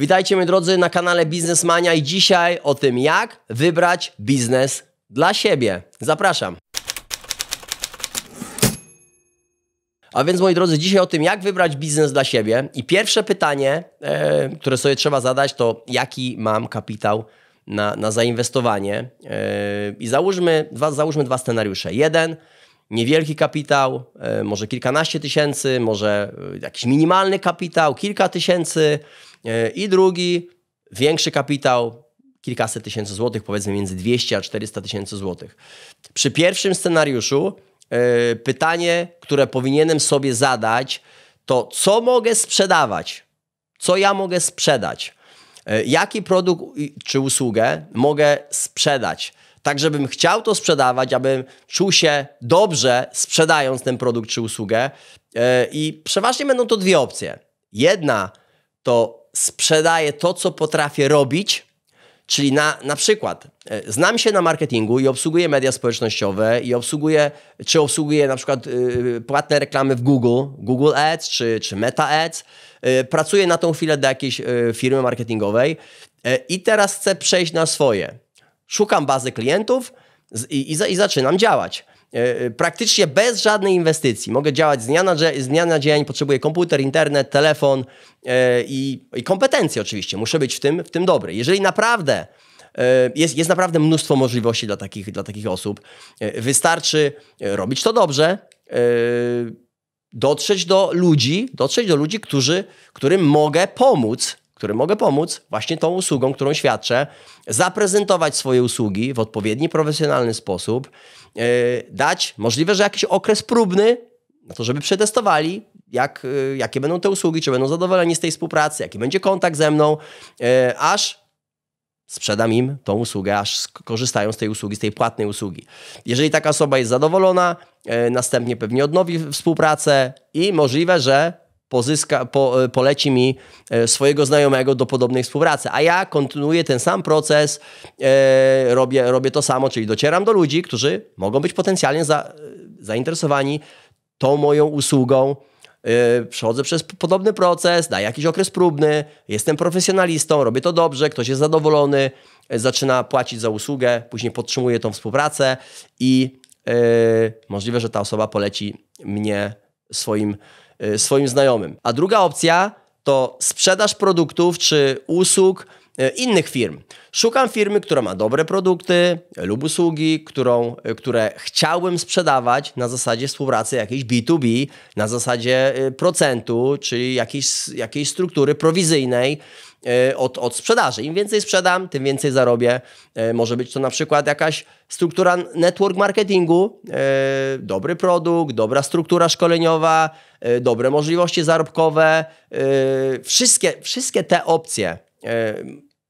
Witajcie moi drodzy na kanale Biznesmania i dzisiaj o tym jak wybrać biznes dla siebie. Zapraszam. A więc moi drodzy, dzisiaj o tym jak wybrać biznes dla siebie i pierwsze pytanie, e, które sobie trzeba zadać to jaki mam kapitał na, na zainwestowanie e, i załóżmy dwa, załóżmy dwa scenariusze. Jeden, niewielki kapitał, e, może kilkanaście tysięcy, może e, jakiś minimalny kapitał, kilka tysięcy, E, I drugi, większy kapitał, kilkaset tysięcy złotych, powiedzmy między 200 a 400 tysięcy złotych. Przy pierwszym scenariuszu e, pytanie, które powinienem sobie zadać, to co mogę sprzedawać? Co ja mogę sprzedać? E, jaki produkt czy usługę mogę sprzedać? Tak, żebym chciał to sprzedawać, abym czuł się dobrze sprzedając ten produkt czy usługę. I przeważnie będą to dwie opcje. Jedna to sprzedaję to, co potrafię robić, Czyli na, na przykład e, znam się na marketingu i obsługuję media społecznościowe i obsługuję, czy obsługuję na przykład yy, płatne reklamy w Google, Google Ads czy, czy Meta Ads. Yy, pracuję na tą chwilę dla jakiejś yy, firmy marketingowej i teraz chcę przejść na swoje. Szukam bazy klientów i, i, i zaczynam działać. E, e, praktycznie bez żadnej inwestycji. Mogę działać z dnia na, z dnia, na dzień, potrzebuję komputer, internet, telefon e, i, i kompetencje oczywiście. Muszę być w tym, w tym dobry. Jeżeli naprawdę jest, jest naprawdę mnóstwo możliwości dla takich, dla takich osób. Wystarczy robić to dobrze, dotrzeć do ludzi, dotrzeć do ludzi, którzy, którym mogę pomóc który mogę pomóc właśnie tą usługą, którą świadczę, zaprezentować swoje usługi w odpowiedni, profesjonalny sposób, e, dać możliwe, że jakiś okres próbny na to, żeby przetestowali, jak, e, jakie będą te usługi, czy będą zadowoleni z tej współpracy, jaki będzie kontakt ze mną, e, aż sprzedam im tą usługę, aż skorzystają z tej usługi, z tej płatnej usługi. Jeżeli taka osoba jest zadowolona, następnie pewnie odnowi współpracę i możliwe, że pozyska, po, e, poleci mi e, swojego znajomego do podobnej współpracy. A ja kontynuuję ten sam proces, e, robię, robię to samo, czyli docieram do ludzi, którzy mogą być potencjalnie za, e, zainteresowani tą moją usługą. E, przechodzę przez podobny proces, daję jakiś okres próbny, jestem profesjonalistą, robię to dobrze, ktoś jest zadowolony, e, zaczyna płacić za usługę, później podtrzymuję tą współpracę i możliwe, że ta osoba poleci mnie swoim Y, swoim znajomym. A druga opcja to sprzedaż produktów czy usług E, innych firm. Szukam firmy, która ma dobre produkty lub usługi, którą, e, które chciałbym sprzedawać na zasadzie współpracy jakiejś B2B, na zasadzie e, procentu, czyli jakiejś, jakiejś struktury prowizyjnej od, od sprzedaży. Im więcej sprzedam, tym więcej zarobię. Może być to na przykład jakaś struktura network marketingu, dobry produkt, dobra struktura szkoleniowa, dobre możliwości zarobkowe. Wszystkie, wszystkie te opcje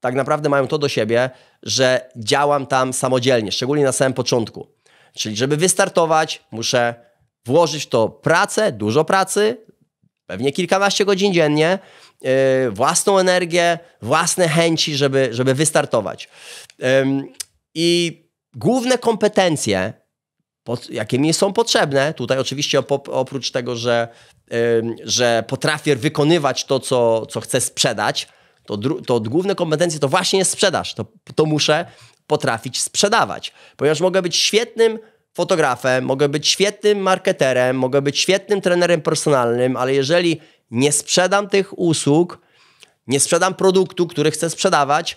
tak naprawdę mają to do siebie, że działam tam samodzielnie, szczególnie na samym początku. Czyli, żeby wystartować, muszę włożyć w to pracę, dużo pracy, pewnie kilkanaście godzin dziennie, yy, własną energię, własne chęci, żeby, żeby wystartować. Yy, I główne kompetencje, pod, jakie mi są potrzebne. Tutaj oczywiście oprócz tego, że, yy, że potrafię wykonywać to, co, co chcę sprzedać, to, to główne kompetencje to właśnie jest sprzedaż. To, to muszę potrafić sprzedawać, ponieważ mogę być świetnym fotografem, mogę być świetnym marketerem, mogę być świetnym trenerem personalnym, ale jeżeli nie sprzedam tych usług, nie sprzedam produktu, który chcę sprzedawać,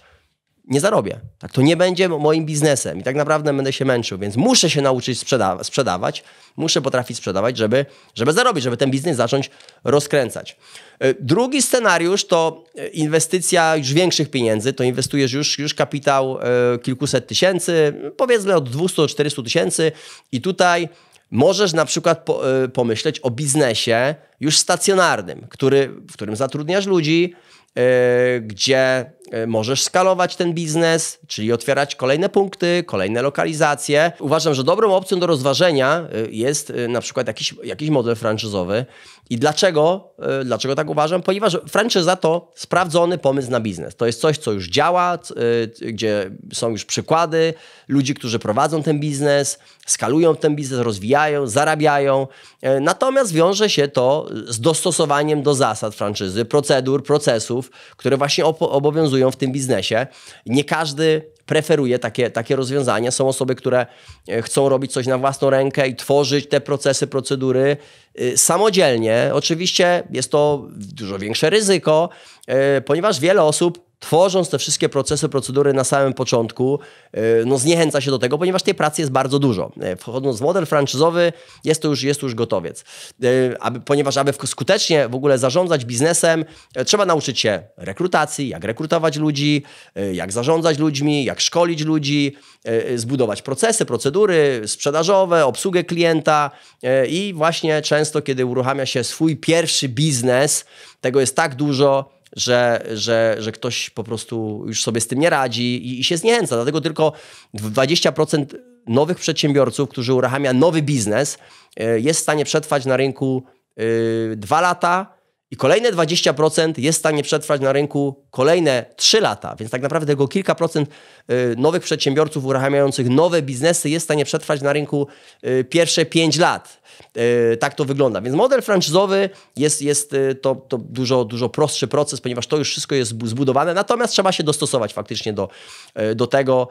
nie zarobię. Tak, to nie będzie moim biznesem i tak naprawdę będę się męczył, więc muszę się nauczyć sprzeda sprzedawać, muszę potrafić sprzedawać, żeby, żeby zarobić, żeby ten biznes zacząć rozkręcać. E, drugi scenariusz to e, inwestycja już większych pieniędzy, to inwestujesz już, już kapitał e, kilkuset tysięcy, powiedzmy od 200 do 400 tysięcy i tutaj możesz na przykład pomyśleć o biznesie, już stacjonarnym, który, w którym zatrudniasz ludzi, yy, gdzie e, możesz skalować ten biznes, czyli otwierać kolejne punkty, kolejne lokalizacje. Uważam, że dobrą opcją do rozważenia e, jest na przykład jakiś, jakiś model franczyzowy. I dlaczego, dlaczego tak uważam? Ponieważ franczyza to sprawdzony pomysł na biznes. To jest coś, co już działa, gdzie są już przykłady ludzi, którzy prowadzą ten biznes, skalują ten biznes, rozwijają, zarabiają. Natomiast wiąże się to z dostosowaniem do zasad franczyzy, procedur, procesów, które właśnie obowiązują w tym biznesie. Nie każdy preferuje takie, takie rozwiązania. Są osoby, które e, chcą robić coś na własną rękę i tworzyć te procesy, procedury y, samodzielnie. Oczywiście jest to dużo większe ryzyko, e, ponieważ wiele osób tworząc te wszystkie procesy, procedury na samym początku, e, no zniechęca się do tego, ponieważ tej pracy jest bardzo dużo. E, wchodząc w model franczyzowy, jest to już, jest to już gotowiec. E, aby, ponieważ aby skutecznie w ogóle zarządzać biznesem, trzeba nauczyć się rekrutacji, jak rekrutować ludzi, jak zarządzać ludźmi, jak szkolić ludzi, zbudować procesy, procedury sprzedażowe, obsługę klienta i właśnie często, kiedy uruchamia się swój pierwszy biznes, tego jest tak dużo, że, że, że ktoś po prostu już sobie z tym nie radzi i, i się zniechęca. Dlatego tylko 20% nowych przedsiębiorców, którzy uruchamia nowy biznes, e, jest w stanie przetrwać na rynku e, dwa lata i kolejne 20% jest w stanie przetrwać na rynku kolejne 3 lata, więc tak naprawdę tylko kilka procent y, nowych przedsiębiorców uruchamiających nowe biznesy jest w stanie przetrwać na rynku y, pierwsze 5 lat. Y, tak to wygląda. Więc model franczyzowy jest, jest to, to dużo, dużo prostszy proces, ponieważ to już wszystko jest zbudowane, natomiast trzeba się dostosować faktycznie do, do, tego,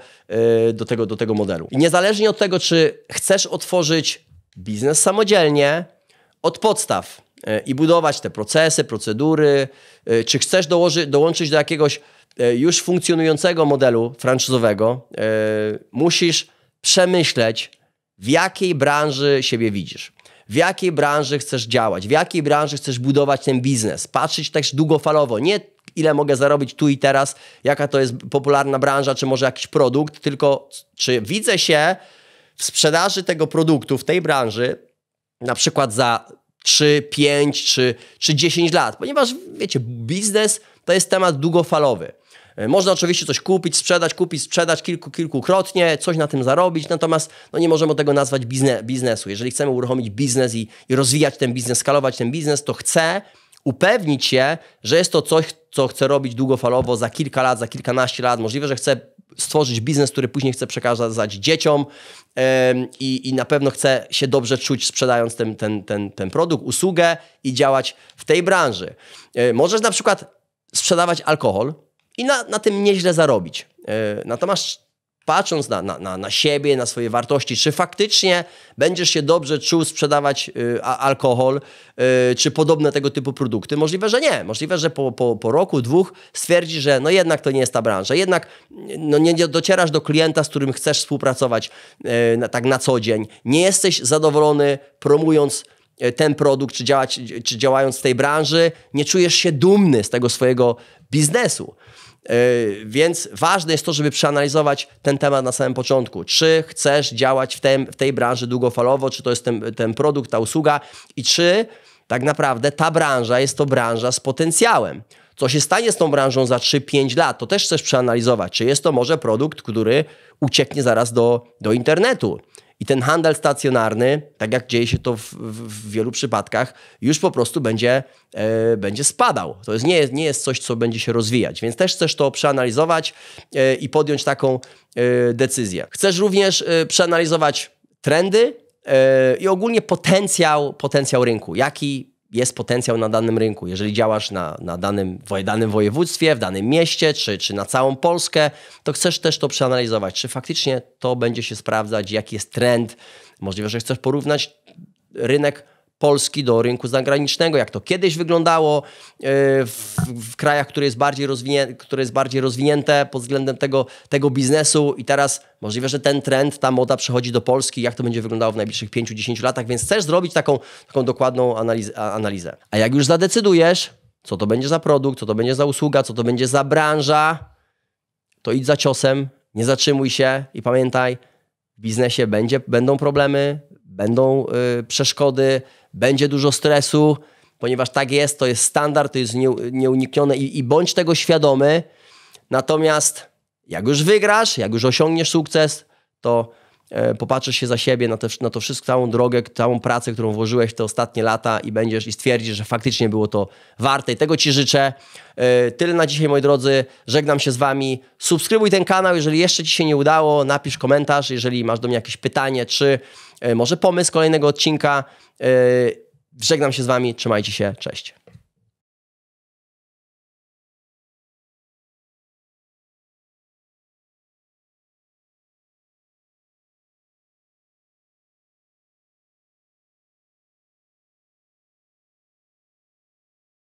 do, tego, do tego modelu. I niezależnie od tego, czy chcesz otworzyć biznes samodzielnie, od podstaw E, i budować te procesy, procedury. E, czy chcesz dołoży, dołączyć do jakiegoś e, już funkcjonującego modelu franczyzowego, musisz przemyśleć, w jakiej branży siebie widzisz, w jakiej branży chcesz działać, w jakiej branży chcesz budować ten biznes, patrzeć też długofalowo, nie ile mogę zarobić tu i teraz, jaka to jest popularna branża, czy może jakiś produkt, tylko czy widzę się w sprzedaży tego produktu w tej branży, na przykład za 3, 5 czy, czy 10 lat, ponieważ wiecie, biznes to jest temat długofalowy. E, można oczywiście coś kupić, sprzedać, kupić, sprzedać kilku, kilkukrotnie, coś na tym zarobić, natomiast no, nie możemy tego nazwać biznes biznesu. Jeżeli chcemy uruchomić biznes i, i rozwijać ten biznes, skalować ten biznes, to chcę upewnić się, że jest to coś, co chcę robić długofalowo za kilka lat, za kilkanaście lat. Możliwe, że chcę stworzyć biznes, który później chce przekazać dzieciom i, i na pewno chce się dobrze czuć sprzedając ten, ten, ten, ten produkt, usługę i działać w tej branży. E, możesz na przykład sprzedawać alkohol i na, na tym nieźle zarobić. E, natomiast patrząc na, na, na, na siebie, na swoje wartości, czy faktycznie będziesz się dobrze czuł sprzedawać y, alkohol, y, czy podobne tego typu produkty. Możliwe, że nie. Możliwe, że po, po, po roku, dwóch stwierdzi, że no jednak to nie jest ta branża. Jednak no nie, nie docierasz do klienta, z którym chcesz współpracować y, na, tak na co dzień. Nie jesteś zadowolony promując y, ten produkt, czy, działać, czy działając w tej branży, nie czujesz się dumny z tego swojego biznesu. E, więc ważne jest to, żeby przeanalizować ten temat na samym początku. Czy chcesz działać w, tem, w tej branży długofalowo, czy to jest ten, ten produkt, ta usługa i czy tak naprawdę ta branża jest to branża z potencjałem. Co się stanie z tą branżą za 3-5 lat, to też chcesz przeanalizować. Czy jest to może produkt, który ucieknie zaraz do, do internetu? I ten handel stacjonarny, tak jak dzieje się to w, w, w wielu przypadkach, już po prostu będzie, e, będzie spadał. To jest, nie, jest, nie jest coś, co będzie się rozwijać. Więc też chcesz to przeanalizować e, i podjąć taką e, decyzję. Chcesz również przeanalizować trendy i ogólnie potencjał, potencjał rynku. Jaki jest potencjał na danym rynku. Jeżeli działasz na, na danym, w danym województwie, w danym mieście, czy, czy na całą Polskę, to chcesz też to przeanalizować, czy faktycznie to będzie się sprawdzać, jaki jest trend. Możliwe, że chcesz porównać rynek Polski do rynku zagranicznego, jak to kiedyś wyglądało e, w, w krajach, które jest, bardziej które jest bardziej rozwinięte pod względem tego, tego biznesu i teraz możliwe, że ten trend, ta moda przychodzi do Polski, jak to będzie wyglądało w najbliższych 5-10 latach, więc chcesz zrobić taką, taką dokładną analizę, analizę. A jak już zadecydujesz, co to będzie za produkt, co to będzie za usługa, co to będzie za branża, to idź za ciosem, nie zatrzymuj się i pamiętaj, w biznesie będzie, będą problemy, będą y, przeszkody, będzie dużo stresu, ponieważ tak jest, to jest standard, to jest nieuniknione i, i bądź tego świadomy. Natomiast jak już wygrasz, jak już osiągniesz sukces, to E, popatrzysz się za siebie, na, te, na to wszystko, całą drogę, całą pracę, którą włożyłeś w te ostatnie lata i będziesz i stwierdzisz, że faktycznie było to warte i tego Ci życzę. E, tyle na dzisiaj, moi drodzy. Żegnam się z Wami. Subskrybuj ten kanał, jeżeli jeszcze Ci się nie udało, napisz komentarz, jeżeli masz do mnie jakieś pytanie, czy e, może pomysł kolejnego odcinka. Żegnam się z Wami, trzymajcie się, cześć.